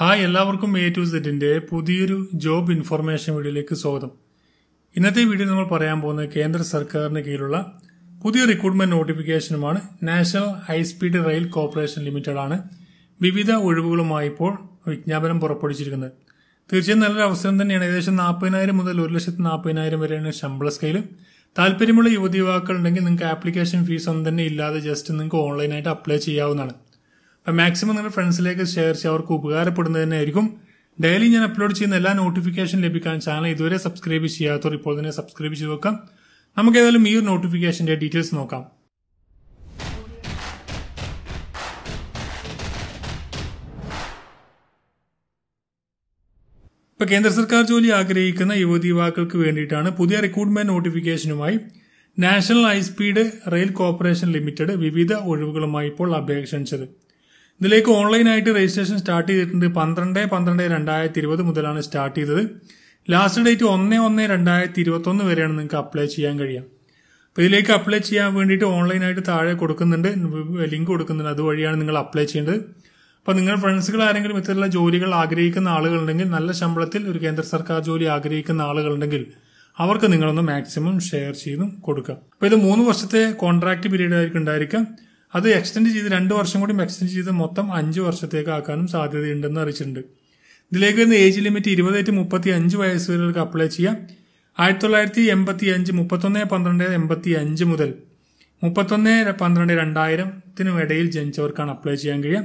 hi എല്ലാവർക്കും A to സെറ്റിന്റെ പുതിയൊരു ജോബ് ഇൻഫർമേഷൻ വീഡിയോയിലേക്ക് സ്വാഗതം ഇന്നത്തെ വീഡിയോ നമ്മൾ പറയാൻ പോകുന്നത് കേന്ദ്ര സർക്കാരിന് കീഴിലുള്ള പുതിയ റിക്രൂട്ട്മെന്റ് നോട്ടിഫിക്കേഷനുമാണ് national high speed rail corporation limited ആണ് വിവിധ ഒഴിവുകളുമായി ഇപ്പോൾ വിജ്ഞാപനം പുറപ്പെടുവിച്ചിരിക്കുന്നത് തീർച്ചയായും നല്ലൊരു അവസരം തന്നെയാണ് ഏകദേശം നാൽപ്പതിനായിരം മുതൽ ഒരു ലക്ഷത്തി നാൽപ്പതിനായിരം വരെയാണ് ശമ്പള സ്കെയിലും താല്പര്യമുള്ള യുവതി യുവാക്കൾ ഉണ്ടെങ്കിൽ നിങ്ങൾക്ക് ആപ്ലിക്കേഷൻ ഫീസ് ഒന്നും തന്നെ ഇല്ലാതെ ജസ്റ്റ് നിങ്ങൾക്ക് ഓൺലൈനായിട്ട് അപ്ലൈ ചെയ്യാവുന്നതാണ് അപ്പൊ മാക്സിമം നിങ്ങളുടെ ഫ്രണ്ട്സിലേക്ക് ഷെയർ ചെയ്യുക അവർക്ക് ആയിരിക്കും ഡെയിലി ഞാൻ അപ്ലോഡ് ചെയ്യുന്ന എല്ലാ നോട്ടിഫിക്കേഷൻ ലഭിക്കാൻ ചാനൽ ഇതുവരെ സബ്സ്ക്രൈബ് ചെയ്യാത്തവർ ഇപ്പോൾ തന്നെ സബ്സ്ക്രൈബ് ചെയ്ത് നോക്കാം നമുക്ക് ഏതായാലും ഈ ഒരു നോട്ടിഫിക്കേഷന്റെ ഡീറ്റെയിൽസ് നോക്കാം ഇപ്പൊ കേന്ദ്ര സർക്കാർ ജോലി ആഗ്രഹിക്കുന്ന യുവതി യുവാക്കൾക്ക് വേണ്ടിയിട്ടാണ് പുതിയ റിക്രൂട്ട്മെന്റ് നോട്ടിഫിക്കേഷനുമായി national high speed rail corporation limited വിവിധ ഒഴിവുകളുമായി ഇപ്പോൾ അപേക്ഷിച്ചത് ഇതിലേക്ക് ഓൺലൈനായിട്ട് രജിസ്ട്രേഷൻ സ്റ്റാർട്ട് ചെയ്തിട്ടുണ്ട് പന്ത്രണ്ട് പന്ത്രണ്ട് രണ്ടായിരത്തി ഇരുപത് മുതലാണ് സ്റ്റാർട്ട് ചെയ്തത് ലാസ്റ്റ് ഡേറ്റ് ഒന്ന് ഒന്ന് രണ്ടായിരത്തി ഇരുപത്തൊന്ന് വരെയാണ് നിങ്ങൾക്ക് അപ്ലൈ ചെയ്യാൻ കഴിയുക അപ്പോൾ ഇതിലേക്ക് അപ്ലൈ ചെയ്യാൻ വേണ്ടിയിട്ട് ഓൺലൈനായിട്ട് താഴെ കൊടുക്കുന്നുണ്ട് ലിങ്ക് കൊടുക്കുന്നുണ്ട് അതുവഴിയാണ് നിങ്ങൾ അപ്ലൈ ചെയ്യേണ്ടത് അപ്പോൾ നിങ്ങളുടെ ഫ്രണ്ട്സുകൾ ആരെങ്കിലും ഇത്തരത്തിലുള്ള ജോലികൾ ആഗ്രഹിക്കുന്ന ആളുകളുണ്ടെങ്കിൽ നല്ല ശമ്പളത്തിൽ ഒരു കേന്ദ്ര സർക്കാർ ജോലി ആഗ്രഹിക്കുന്ന ആളുകളുണ്ടെങ്കിൽ അവർക്ക് നിങ്ങളൊന്ന് മാക്സിമം ഷെയർ ചെയ്തും കൊടുക്കുക അപ്പോൾ ഇത് മൂന്ന് വർഷത്തെ കോൺട്രാക്ട് പീരീഡ് ആയിരിക്കും ഉണ്ടായിരിക്കുക അത് എക്സ്റ്റെൻഡ് ചെയ്ത് രണ്ട് വർഷം കൂടി എക്സ്റ്റെൻഡ് ചെയ്ത് മൊത്തം അഞ്ച് വർഷത്തേക്ക് ആക്കാനും സാധ്യതയുണ്ടെന്ന് അറിയിച്ചിട്ടുണ്ട് ഇതിലേക്ക് വരുന്ന ഏജ് ലിമിറ്റ് ഇരുപത് ടു മുപ്പത്തി അഞ്ച് വയസ്സ് വരെയൊക്കെ അപ്ലൈ ചെയ്യാം ആയിരത്തി തൊള്ളായിരത്തി എൺപത്തി അഞ്ച് മുപ്പത്തൊന്ന് പന്ത്രണ്ട് എൺപത്തി അഞ്ച് മുതൽ മുപ്പത്തൊന്ന് പന്ത്രണ്ട് രണ്ടായിരത്തിനും ഇടയിൽ ജനിച്ചവർക്കാണ് അപ്ലൈ ചെയ്യാൻ കഴിയുക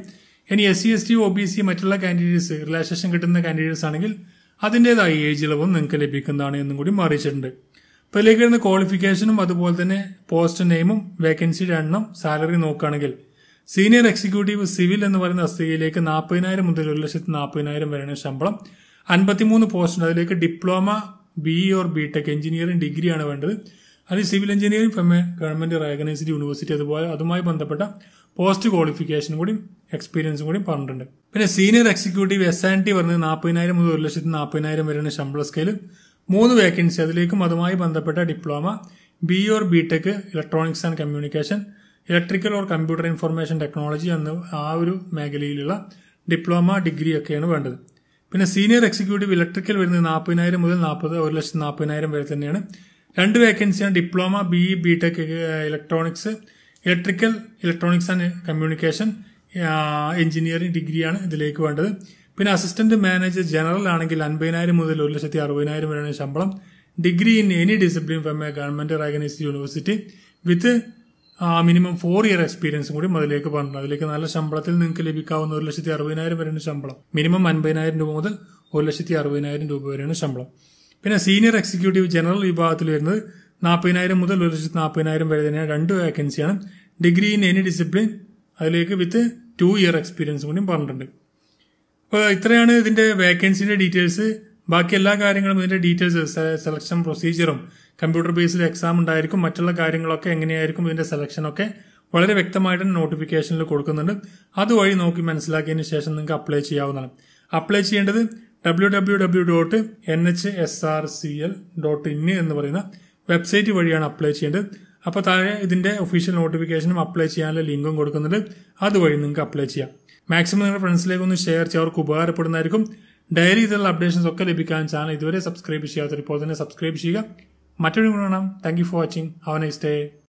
ഇനി S C S T O B C മറ്റുള്ള കാൻഡിഡേറ്റ്സ് റിലാക്സേഷൻ കിട്ടുന്ന കാൻഡിഡേറ്റ്സ് ആണെങ്കിൽ അതിൻ്റെതായ ഏജ് ഇളവും നിങ്ങൾക്ക് ലഭിക്കുന്നതാണ് എന്നും കൂടി അറിയിച്ചിട്ടുണ്ട് ഇപ്പോൾ ഇതിലേക്ക് വരുന്ന ക്വാളിഫിക്കേഷനും അതുപോലെ തന്നെ പോസ്റ്റ് നെയിമും വേക്കൻസിയുടെ എണ്ണം സാലറി നോക്കുകയാണെങ്കിൽ സീനിയർ എക്സിക്യൂട്ടീവ് സിവിൽ എന്ന് പറയുന്ന തസ്തികയിലേക്ക് നാൽപ്പതിനായിരം മുതൽ ഒരു ലക്ഷത്തി നാൽപ്പതിനായിരം വരെയാണ് ശമ്പളം അൻപത്തിമൂന്ന് പോസ്റ്റുണ്ട് അതിലേക്ക് diploma B E or B tech engineering ഡിഗ്രിയാണ് വേണ്ടത് അത് civil engineering from government recognised university അതുപോലെ അതുമായി ബന്ധപ്പെട്ട പോസ്റ്റ് ക്വാളിഫിക്കേഷനും കൂടി എക്സ്പീരിയൻസും കൂടി പറഞ്ഞിട്ടുണ്ട് പിന്നെ senior executive S and T പറഞ്ഞത് നാൽപ്പതിനായിരം മുതൽ ഒരു ലക്ഷത്തി നാൽപ്പതിനായിരം വരെയാണ് ശമ്പള സ്കെയിൽ മൂന്ന് വേക്കൻസി അതിലേക്കും അതുമായി ബന്ധപ്പെട്ട diploma B or B tech electronics and communication electrical or computer information technology എന്ന ആ ഒരു മേഖലയിലുള്ള ഡിപ്ലോമ ഡിഗ്രി ഒക്കെയാണ് വേണ്ടത് പിന്നെ സീനിയർ എക്സിക്യൂട്ടീവ് ഇലക്ട്രിക്കൽ വരുന്നത് നാൽപ്പതിനായിരം മുതൽ നാൽപ്പത് ഒരു ലക്ഷത്തി നാൽപ്പതിനായിരം വരെ തന്നെയാണ് രണ്ട് വേക്കൻസിയാണ് diploma B E B tech electronics electrical electronics and communication engineering ഡിഗ്രിയാണ് ഇതിലേക്ക് വേണ്ടത് പിന്നെ അസിസ്റ്റന്റ് മാനേജർ ജനറൽ ആണെങ്കിൽ അൻപതിനായിരം മുതൽ ഒരു ലക്ഷത്തി അറുപതിനായിരം വരെയാണ് ശമ്പളം degree in any discipline from a government recognised university with minimum four year എക്സ്പീരിയൻസും കൂടി അതിലേക്ക് പറഞ്ഞിട്ടുണ്ട് അതിലേക്ക് നല്ല ശമ്പളത്തിൽ നിങ്ങൾക്ക് ലഭിക്കാവുന്ന ഒരു ലക്ഷത്തി അറുപതിനായിരം വരെയാണ് ശമ്പളം മിനിമം അൻപതിനായിരം രൂപ മുതൽ ഒരു ലക്ഷത്തി അറുപതിനായിരം രൂപ വരെയാണ് ശമ്പളം പിന്നെ സീനിയർ എക്സിക്യൂട്ടീവ് ജനറൽ വിഭാഗത്തിൽ വരുന്നത് നാൽപ്പതിനായിരം മുതൽ ഒരു ലക്ഷത്തി നാൽപ്പതിനായിരം വരെ തന്നെയാണ് രണ്ട് വേക്കൻസിയാണ് ഡിഗ്രി ഇൻ എനി ഡിസിപ്ലിൻ അതിലേക്ക് വിത്ത് ടു ഇയർ എക്സ്പീരിയൻസും കൂടി പറഞ്ഞിട്ടുണ്ട് അപ്പോൾ ഇത്രയാണ് ഇതിൻ്റെ വേക്കൻസിൻ്റെ ഡീറ്റെയിൽസ് ബാക്കി എല്ലാ കാര്യങ്ങളും ഇതിൻ്റെ ഡീറ്റെയിൽസ് സെലക്ഷൻ പ്രൊസീജിയറും കമ്പ്യൂട്ടർ ബേസ്ഡ് എക്സാം ഉണ്ടായിരിക്കും മറ്റുള്ള കാര്യങ്ങളൊക്കെ എങ്ങനെയായിരിക്കും ഇതിൻ്റെ സെലക്ഷനൊക്കെ വളരെ വ്യക്തമായിട്ട് നോട്ടിഫിക്കേഷനിൽ കൊടുക്കുന്നുണ്ട് അതുവഴി നോക്കി മനസ്സിലാക്കിയതിന് ശേഷം നിങ്ങൾക്ക് അപ്ലൈ ചെയ്യാവുന്നതാണ് അപ്ലൈ ചെയ്യേണ്ടത് W W W dot N H S R C L dot in എന്ന് പറയുന്ന വെബ്സൈറ്റ് വഴിയാണ് അപ്ലൈ ചെയ്യേണ്ടത് അപ്പോൾ താഴെ ഇതിൻ്റെ ഒഫീഷ്യൽ നോട്ടിഫിക്കേഷനും അപ്ലൈ ചെയ്യാനുള്ള ലിങ്കും കൊടുക്കുന്നുണ്ട് അതുവഴി നിങ്ങൾക്ക് അപ്ലൈ ചെയ്യാം മാക്സിമം നിങ്ങളുടെ ഫ്രണ്ട്സിലേക്ക് ഒന്ന് ഷെയർ ചെയ്യുക അവർക്ക് ഉപകാരപ്പെടുന്നതായിരിക്കും ഡയറി ഇതിലുള്ള അപ്ഡേഷൻസ് ഒക്കെ ലഭിക്കാൻ ചാനൽ ഇതുവരെ സബ്സ്ക്രൈബ് ചെയ്യാത്തവർ ഇപ്പോൾ തന്നെ സബ്സ്ക്രൈബ് ചെയ്യുക മറ്റൊരു കാണാം thank you for watching have nice day